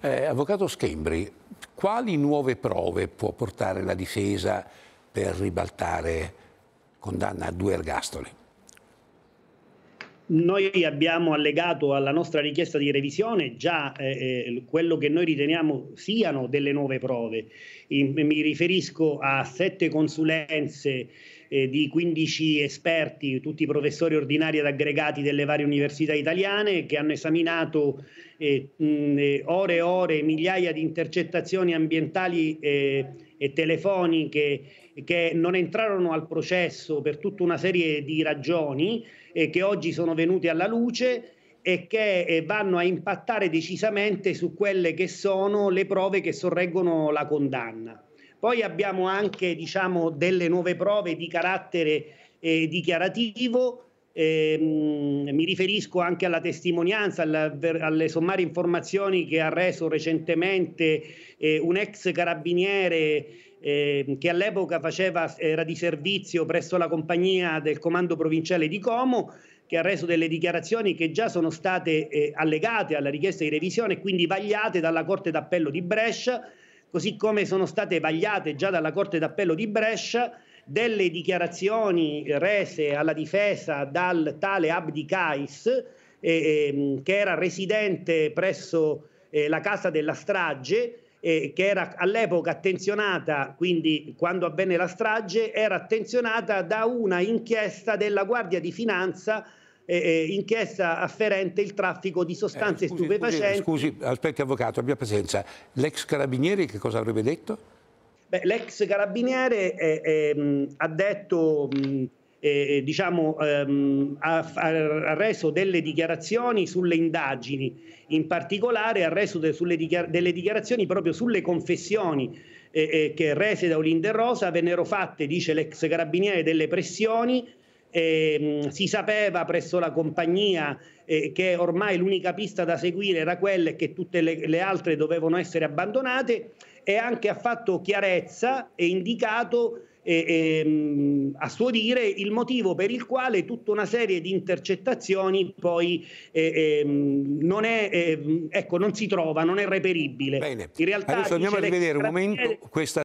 Eh, Avvocato Schembri, quali nuove prove può portare la difesa per ribaltare condanna a due ergastoli? Noi abbiamo allegato alla nostra richiesta di revisione già eh, eh quello che noi riteniamo siano delle nuove prove. In, mi riferisco a sette consulenze eh, di 15 esperti, tutti professori ordinari ed aggregati delle varie università italiane che hanno esaminato eh, mh, eh, ore e ore, migliaia di intercettazioni ambientali eh, e telefoniche che non entrarono al processo per tutta una serie di ragioni eh, che oggi sono venute alla luce e che eh, vanno a impattare decisamente su quelle che sono le prove che sorreggono la condanna. Poi abbiamo anche diciamo, delle nuove prove di carattere eh, dichiarativo. Eh, mi riferisco anche alla testimonianza, alla, alle sommarie informazioni che ha reso recentemente eh, un ex carabiniere eh, che all'epoca faceva, eh, era di servizio presso la compagnia del comando provinciale di Como, che ha reso delle dichiarazioni che già sono state eh, allegate alla richiesta di revisione e quindi vagliate dalla Corte d'Appello di Brescia così come sono state vagliate già dalla Corte d'Appello di Brescia delle dichiarazioni rese alla difesa dal tale Abdicais, eh, ehm, che era residente presso eh, la casa della strage, eh, che era all'epoca attenzionata, quindi quando avvenne la strage, era attenzionata da una inchiesta della Guardia di Finanza eh, inchiesta afferente il traffico di sostanze eh, scusi, stupefacenti. Scusi, scusi, aspetti avvocato, abbia presenza. L'ex carabinieri che cosa avrebbe detto? Beh, l'ex carabiniere eh, ehm, ha detto... Mh, mm, eh, eh, diciamo, ehm, ha, ha, reso delle dichiarazioni sulle indagini, in particolare ha reso de, dichiar- delle dichiarazioni proprio sulle confessioni eh, eh, che rese da Olinda Rosa, vennero fatte, dice l'ex carabiniere, delle pressioni eh, si sapeva presso la compagnia eh, che ormai l'unica pista da seguire era quella e che tutte le, le altre dovevano essere abbandonate e anche ha fatto chiarezza e indicato e, e, ehm, a suo dire il motivo per il quale tutta una serie di intercettazioni poi e, eh, ehm, non, è, ehm, ecco, non si trova, non è reperibile. Bene. In realtà, adesso andiamo a rivedere un momento questa